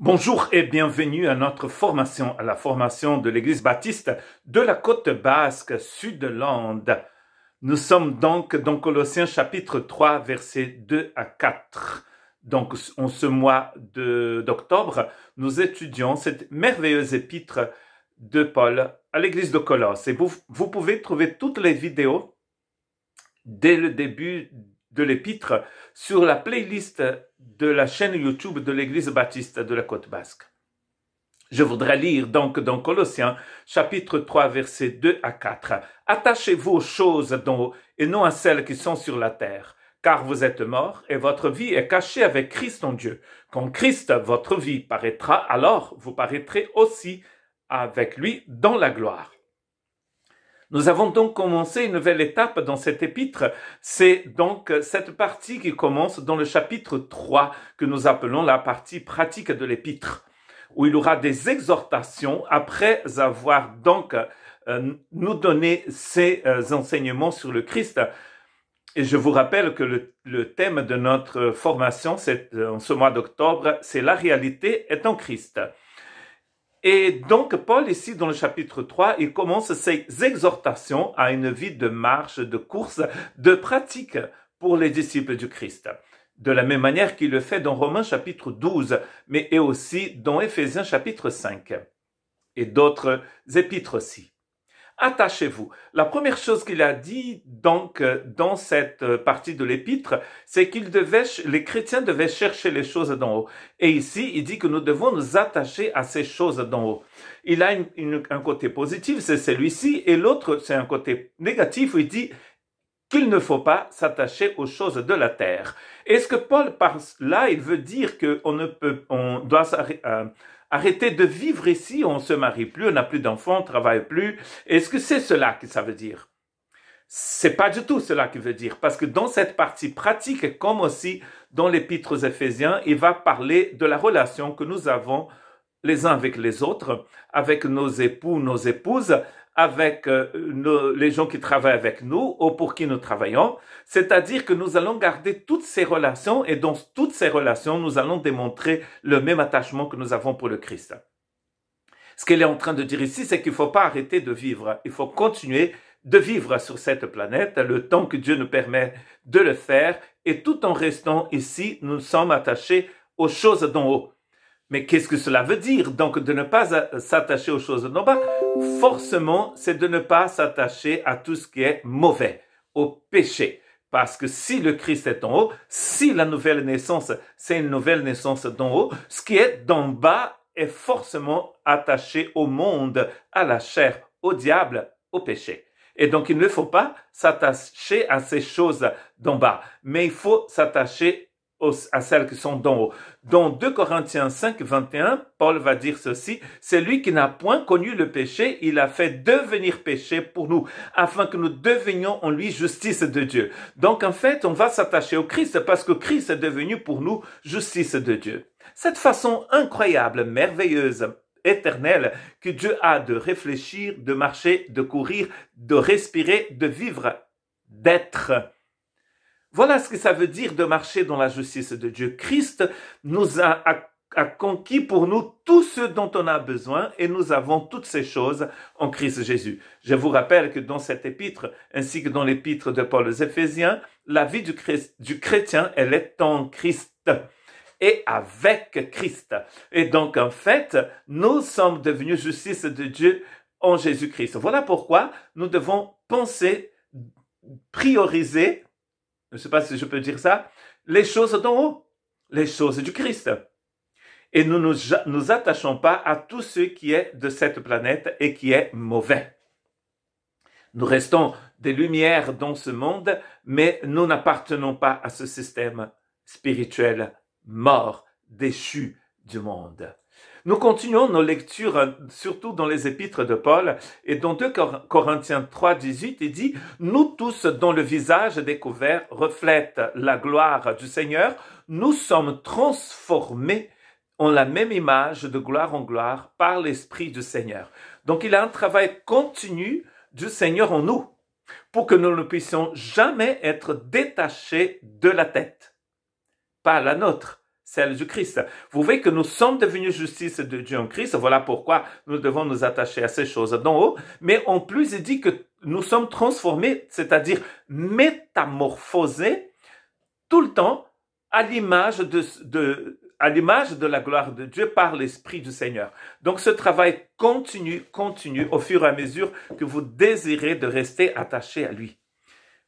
Bonjour et bienvenue à notre formation, à la formation de l'Église baptiste de la côte basque Sud-Lande. Nous sommes donc dans Colossiens chapitre 3 versets 2 à 4. Donc en ce mois d'octobre, nous étudions cette merveilleuse épître de Paul à l'Église de Colosse. Et vous, vous pouvez trouver toutes les vidéos dès le début de l'épître sur la playlist de la chaîne YouTube de l'Église baptiste de la côte basque. Je voudrais lire donc dans Colossiens chapitre 3 versets 2 à 4. Attachez-vous aux choses d'en et non à celles qui sont sur la terre, car vous êtes morts et votre vie est cachée avec Christ en Dieu. Quand Christ, votre vie, paraîtra, alors vous paraîtrez aussi avec lui dans la gloire. Nous avons donc commencé une nouvelle étape dans cette épître. C'est donc cette partie qui commence dans le chapitre 3 que nous appelons la partie pratique de l'épître, où il y aura des exhortations après avoir donc euh, nous donné ces euh, enseignements sur le Christ. Et je vous rappelle que le, thème de notre formation, euh, en ce mois d'octobre, c'est la réalité est en Christ. Et donc Paul, ici dans le chapitre 3, il commence ses exhortations à une vie de marche, de course, de pratique pour les disciples du Christ. De la même manière qu'il le fait dans Romains chapitre 12, mais et aussi dans Éphésiens chapitre 5 et d'autres épîtres aussi attachez-vous. La première chose qu'il a dit donc euh, dans cette euh, partie de l'épître, c'est qu'il devait les chrétiens devaient chercher les choses d'en haut. Et ici, il dit que nous devons nous attacher à ces choses d'en haut. Il a un côté positif, c'est celui-ci, et l'autre, c'est un côté négatif où il dit qu'il ne faut pas s'attacher aux choses de la terre. est ce que Paul par là, il veut dire qu'on ne peut, on doit s'arrêter, euh, arrêter de vivre ici, on se marie plus, on n'a plus d'enfants, on travaille plus. Est-ce que c'est cela que ça veut dire? C'est pas du tout cela qu'il veut dire, parce que dans cette partie pratique, comme aussi dans l'épître aux Éphésiens, il va parler de la relation que nous avons les uns avec les autres, avec nos époux, nos épouses, avec euh, les gens qui travaillent avec nous ou pour qui nous travaillons. C'est-à-dire que nous allons garder toutes ces relations et dans toutes ces relations, nous allons démontrer le même attachement que nous avons pour le Christ. Ce qu'elle est en train de dire ici, c'est qu'il ne faut pas arrêter de vivre. Il faut continuer de vivre sur cette planète le temps que Dieu nous permet de le faire. Et tout en restant ici, nous sommes attachés aux choses d'en haut. Mais qu'est-ce que cela veut dire Donc de ne pas euh, s'attacher aux choses d'en bas, forcément, c'est de ne pas s'attacher à tout ce qui est mauvais, au péché. Parce que si le Christ est en haut, si la nouvelle naissance, c'est une nouvelle naissance d'en haut, ce qui est d'en bas est forcément attaché au monde, à la chair, au diable, au péché. Et donc, il ne faut pas s'attacher à ces choses d'en bas, mais il faut s'attacher à celles qui sont d'en haut. Dans 2 Corinthiens 5, 21, Paul va dire ceci, c'est lui qui n'a point connu le péché, il a fait devenir péché pour nous, afin que nous devenions en lui justice de Dieu. Donc en fait, on va s'attacher au Christ parce que Christ est devenu pour nous justice de Dieu. Cette façon incroyable, merveilleuse, éternelle que Dieu a de réfléchir, de marcher, de courir, de respirer, de vivre, d'être voilà ce que ça veut dire de marcher dans la justice de Dieu. Christ nous a, conquis pour nous tout ce dont on a besoin et nous avons toutes ces choses en Christ Jésus. Je vous rappelle que dans cet épître, ainsi que dans l'épître de Paul aux Éphésiens, la vie du chrétien, elle est en Christ et avec Christ. Et donc, en fait, nous sommes devenus justice de Dieu en Jésus-Christ. Voilà pourquoi nous devons penser, prioriser je ne sais pas si je peux dire ça, les choses d'en haut, les choses du Christ. Et nous ne nous, nous, attachons pas à tout ce qui est de cette planète et qui est mauvais. Nous restons des lumières dans ce monde, mais nous n'appartenons pas à ce système spirituel mort, déchu du monde. Nous continuons nos lectures, surtout dans les épîtres de Paul, et dans 2 Corinthiens 3, 18, il dit, Nous tous dont le visage découvert reflète la gloire du Seigneur, nous sommes transformés en la même image de gloire en gloire par l'Esprit du Seigneur. Donc il a un travail continu du Seigneur en nous pour que nous ne puissions jamais être détachés de la tête, pas la nôtre, celle du Christ. Vous voyez que nous sommes devenus justice de Dieu en Christ. Voilà pourquoi nous devons nous attacher à ces choses d'en haut. Mais en plus, il dit que nous sommes transformés, c'est-à-dire métamorphosés tout le temps à l'image de, de, à l'image de la gloire de Dieu par l'Esprit du Seigneur. Donc ce travail continue, continue au fur et à mesure que vous désirez de rester attaché à lui.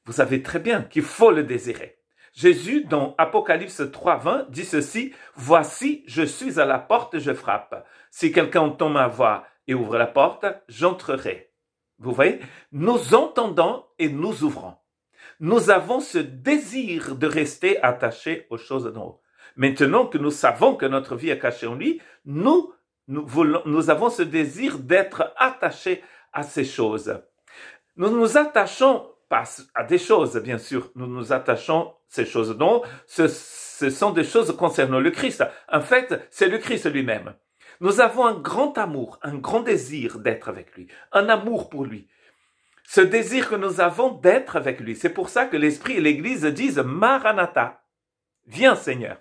Vous savez très bien qu'il faut le désirer. Jésus, dans Apocalypse 3.20, dit ceci, Voici, je suis à la porte, je frappe. Si quelqu'un entend ma voix et ouvre la porte, j'entrerai. Vous voyez, nous entendons et nous ouvrons. Nous avons ce désir de rester attachés aux choses d'en Maintenant que nous savons que notre vie est cachée en lui, nous, nous avons ce désir d'être attachés à ces choses. Nous nous attachons à des choses, bien sûr. Nous nous attachons ces choses. Non, ce, ce sont des choses concernant le Christ. En fait, c'est le Christ lui-même. Nous avons un grand amour, un grand désir d'être avec lui, un amour pour lui. Ce désir que nous avons d'être avec lui, c'est pour ça que l'Esprit et l'Église disent Maranatha, viens Seigneur.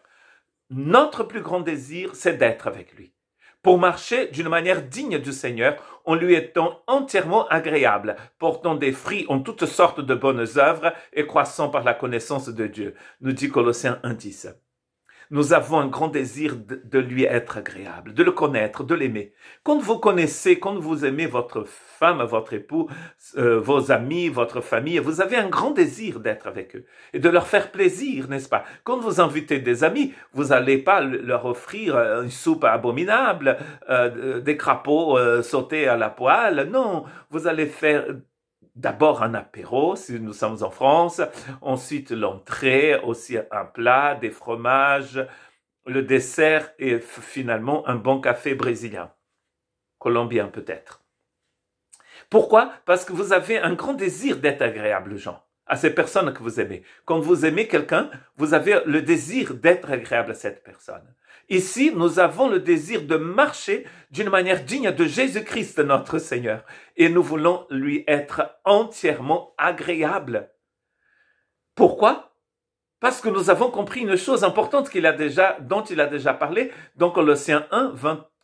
Notre plus grand désir, c'est d'être avec lui pour marcher d'une manière digne du Seigneur en lui étant entièrement agréable, portant des fruits en toutes sortes de bonnes œuvres et croissant par la connaissance de Dieu, nous dit Colossiens 1.10 nous avons un grand désir de, lui être agréable, de le connaître, de l'aimer. Quand vous connaissez, quand vous aimez votre femme, votre époux, euh, vos amis, votre famille, vous avez un grand désir d'être avec eux et de leur faire plaisir, n'est-ce pas Quand vous invitez des amis, vous n'allez pas leur offrir euh, une soupe abominable, euh, des crapauds sautés à la poêle. Non, vous allez faire d'abord un apéro, si nous sommes en France, ensuite l'entrée, aussi un plat, des fromages, le dessert et finalement un bon café brésilien, colombien peut-être. Pourquoi Parce que vous avez un grand désir d'être agréable aux gens à ces personnes que vous aimez. Quand vous aimez quelqu'un, vous avez le désir d'être agréable à cette personne. Ici, nous avons le désir de marcher d'une manière digne de Jésus-Christ, notre Seigneur, et nous voulons lui être entièrement agréable. Pourquoi Parce que nous avons compris une chose importante qu'il a déjà, dont il a déjà parlé dans Colossiens 1,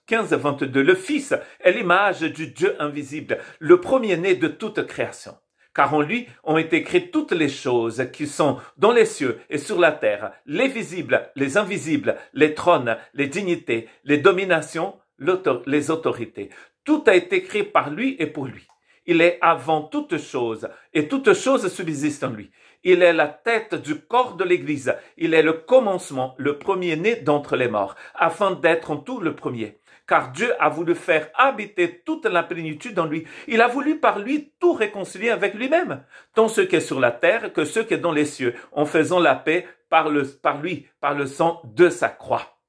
15 22. Le Fils est l'image du Dieu invisible, le premier-né de toute création car en lui ont été créées toutes les choses qui sont dans les cieux et sur la terre, les visibles, les invisibles, les trônes, les dignités, les dominations, les autorités. Tout a été créé par lui et pour lui. Il est avant toute chose et toute chose subsiste en lui. Il est la tête du corps de l'Église. Il est le commencement, le premier-né d'entre les morts, afin d'être en tout le premier car Dieu a voulu faire habiter toute la plénitude en lui. Il a voulu par lui tout réconcilier avec lui-même, tant ce qui est sur la terre que ce qui est dans les cieux, en faisant la paix par, par lui, par le sang de sa croix.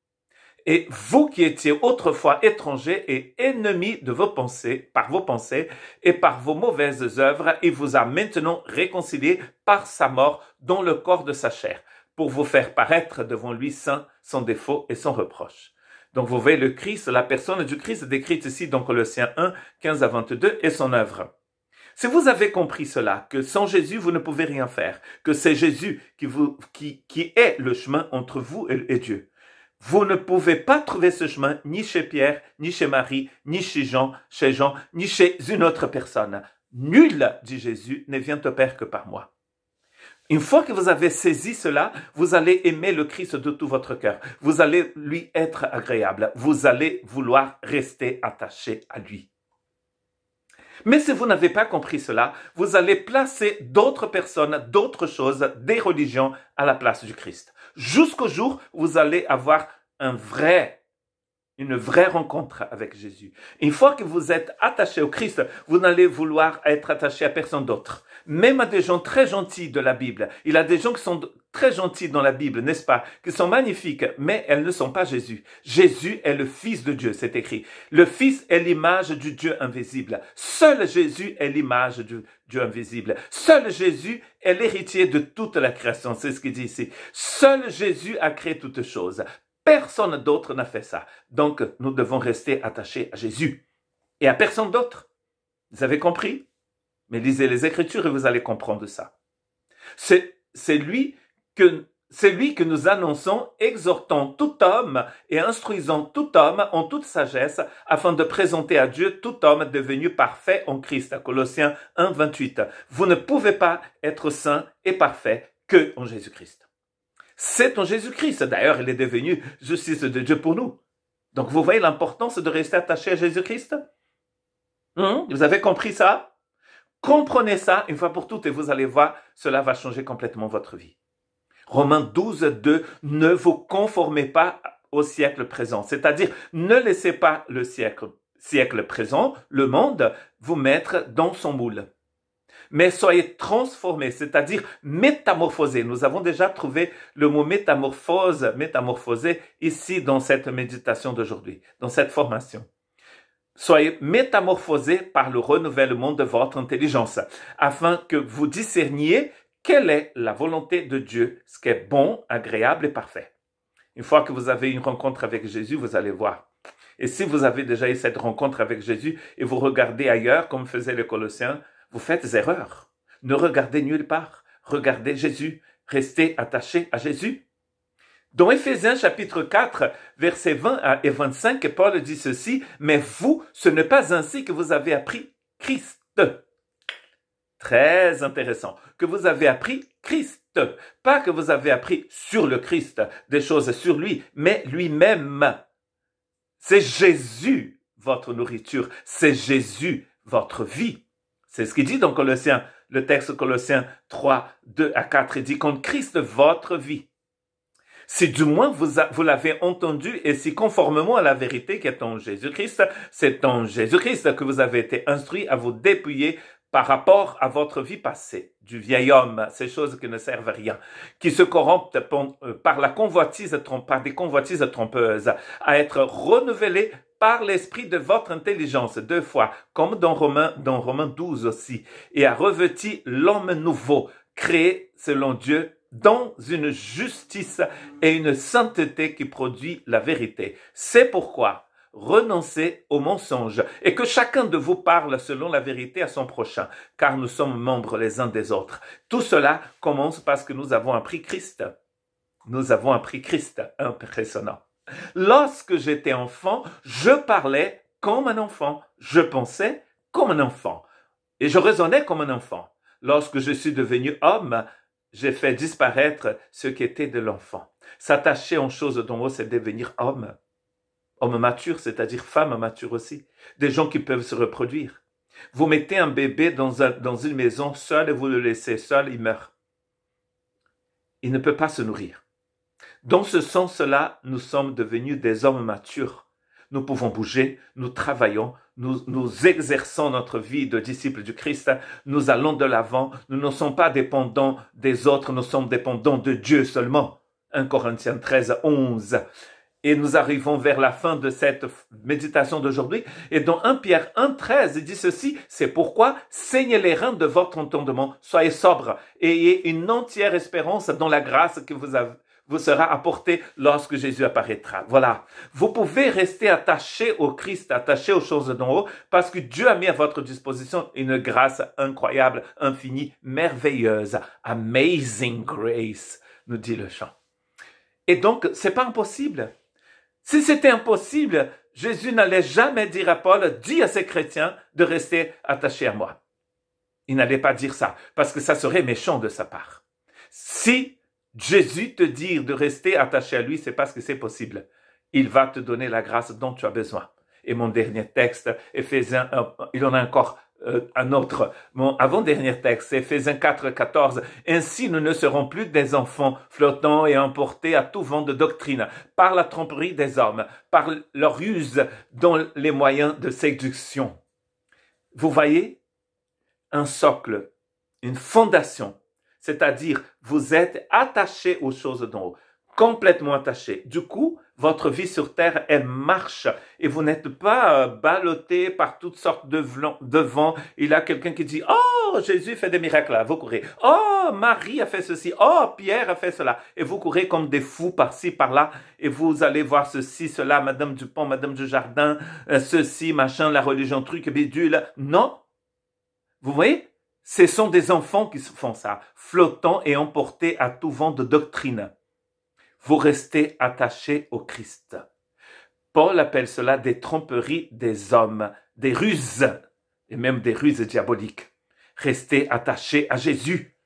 Et vous qui étiez autrefois étrangers et ennemis de vos pensées, par vos pensées et par vos mauvaises œuvres, il vous a maintenant réconciliés par sa mort dans le corps de sa chair, pour vous faire paraître devant lui saint, sans défaut et sans reproche. Donc vous voyez le Christ, la personne du Christ décrite ici dans Colossiens 1, 15 à 22 et son œuvre. Si vous avez compris cela, que sans Jésus, vous ne pouvez rien faire, que c'est Jésus qui, vous, qui, qui est le chemin entre vous et, Dieu, vous ne pouvez pas trouver ce chemin ni chez Pierre, ni chez Marie, ni chez Jean, chez Jean, ni chez une autre personne. Nul, dit Jésus, ne vient au Père que par moi. Une fois que vous avez saisi cela, vous allez aimer le Christ de tout votre cœur. Vous allez lui être agréable. Vous allez vouloir rester attaché à lui. Mais si vous n'avez pas compris cela, vous allez placer d'autres personnes, d'autres choses, des religions à la place du Christ. Jusqu'au jour où vous allez avoir un vrai une vraie rencontre avec Jésus. Une fois que vous êtes attaché au Christ, vous n'allez vouloir être attaché à personne d'autre. Même à des gens très gentils de la Bible. Il y a des gens qui sont très gentils dans la Bible, n'est-ce pas? Qui sont magnifiques, mais elles ne sont pas Jésus. Jésus est le Fils de Dieu, c'est écrit. Le Fils est l'image du Dieu invisible. Seul Jésus est l'image du Dieu invisible. Seul Jésus est l'héritier de toute la création. C'est ce qu'il dit ici. Seul Jésus a créé toutes choses. Personne d'autre n'a fait ça. Donc, nous devons rester attachés à Jésus et à personne d'autre. Vous avez compris Mais lisez les Écritures et vous allez comprendre ça. C'est, lui que c'est lui que nous annonçons, exhortant tout homme et instruisant tout homme en toute sagesse, afin de présenter à Dieu tout homme devenu parfait en Christ. Colossiens 1, 28. Vous ne pouvez pas être saint et parfait que en Jésus-Christ c'est en Jésus-Christ. D'ailleurs, il est devenu justice de Dieu pour nous. Donc, vous voyez l'importance de rester attaché à Jésus-Christ hein? Vous avez compris ça Comprenez ça une fois pour toutes et vous allez voir, cela va changer complètement votre vie. Romains 12, 2, ne vous conformez pas au siècle présent, c'est-à-dire ne laissez pas le siècle, siècle présent, le monde, vous mettre dans son moule mais soyez transformés, c'est-à-dire métamorphosés. Nous avons déjà trouvé le mot métamorphose, métamorphosé ici dans cette méditation d'aujourd'hui, dans cette formation. Soyez métamorphosés par le renouvellement de votre intelligence, afin que vous discerniez quelle est la volonté de Dieu, ce qui est bon, agréable et parfait. Une fois que vous avez une rencontre avec Jésus, vous allez voir. Et si vous avez déjà eu cette rencontre avec Jésus et vous regardez ailleurs, comme faisaient les Colossiens, faites erreur. Ne regardez nulle part. Regardez Jésus. Restez attachés à Jésus. Dans Éphésiens chapitre 4, versets 20 et 25, Paul dit ceci, Mais vous, ce n'est pas ainsi que vous avez appris Christ. Très intéressant. Que vous avez appris Christ. Pas que vous avez appris sur le Christ, des choses sur lui, mais lui-même. C'est Jésus votre nourriture, c'est Jésus votre vie. C'est ce qu'il dit dans Colossiens, le texte Colossiens 3, 2 à 4, il dit contre Christ votre vie. Si du moins vous, vous l'avez entendu et si conformément à la vérité qui est en Jésus-Christ, c'est en Jésus-Christ que vous avez été instruit à vous dépouiller par rapport à votre vie passée, du vieil homme, ces choses qui ne servent à rien, qui se corrompent euh, par la convoitise par des convoitises trompeuses, à être renouvelé par l'esprit de votre intelligence, deux fois, comme dans Romain dans Romains 12 aussi, et à revêtir l'homme nouveau, créé selon Dieu dans une justice et une sainteté qui produit la vérité. C'est pourquoi renoncez au mensonge et que chacun de vous parle selon la vérité à son prochain, car nous sommes membres les uns des autres. Tout cela commence parce que nous avons appris Christ. Nous avons appris Christ, impressionnant. Lorsque j'étais enfant, je parlais comme un enfant, je pensais comme un enfant et je raisonnais comme un enfant. Lorsque je suis devenu homme, j'ai fait disparaître ce qui était de l'enfant. S'attacher aux choses d'en haut, c'est devenir homme hommes matures, c'est-à-dire femmes matures aussi, des gens qui peuvent se reproduire. Vous mettez un bébé dans, une maison seul et vous le laissez seul, il meurt. Il ne peut pas se nourrir. Dans ce sens-là, nous sommes devenus des hommes matures. Nous pouvons bouger, nous travaillons, nous, exerçons notre vie de disciples du Christ, nous allons de l'avant, nous ne sommes pas dépendants des autres, nous sommes dépendants de Dieu seulement. 1 Corinthiens 13, 11. Et nous arrivons vers la fin de cette méditation d'aujourd'hui. Et dans 1 Pierre 1, 13, il dit ceci, c'est pourquoi saignez les reins de votre entendement, soyez sobre, ayez une entière espérance dans la grâce que vous vous sera apportée lorsque Jésus apparaîtra. Voilà. Vous pouvez rester attaché au Christ, attaché aux choses d'en haut, parce que Dieu a mis à votre disposition une grâce incroyable, infinie, merveilleuse. Amazing grace, nous dit le chant. Et donc, c'est pas impossible. Si c'était impossible, Jésus n'allait jamais dire à Paul, dis à ses chrétiens de rester attachés à moi. Il n'allait pas dire ça, parce que ça serait méchant de sa part. Si Jésus te dit de rester attaché à lui, c'est parce que c'est possible. Il va te donner la grâce dont tu as besoin. Et mon dernier texte, il en a encore euh, un autre, mon avant-dernier texte, Ephésiens 4, 14. Ainsi, nous ne serons plus des enfants flottants et emportés à tout vent de doctrine, par la tromperie des hommes, par leur ruse dans les moyens de séduction. Vous voyez un socle, une fondation, c'est-à-dire vous êtes attaché aux choses d'en haut complètement attaché. Du coup, votre vie sur Terre, elle marche et vous n'êtes pas euh, par toutes sortes de, vents. Il y a quelqu'un qui dit, oh, Jésus fait des miracles, vous courez. Oh, Marie a fait ceci. Oh, Pierre a fait cela. Et vous courez comme des fous par-ci, par-là. Et vous allez voir ceci, cela, Madame Dupont, Madame du Jardin, euh, ceci, machin, la religion, truc, bidule. Non. Vous voyez? Ce sont des enfants qui font ça, flottant et emportés à tout vent de doctrine vous restez attachés au Christ. Paul appelle cela des tromperies des hommes, des ruses, et même des ruses diaboliques. Restez attachés à Jésus.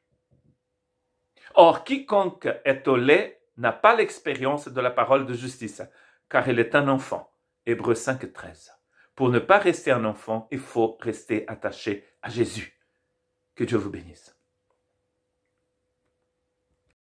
Or, quiconque est au lait n'a pas l'expérience de la parole de justice, car il est un enfant. Hébreux 5, 13. Pour ne pas rester un enfant, il faut rester attaché à Jésus. Que Dieu vous bénisse.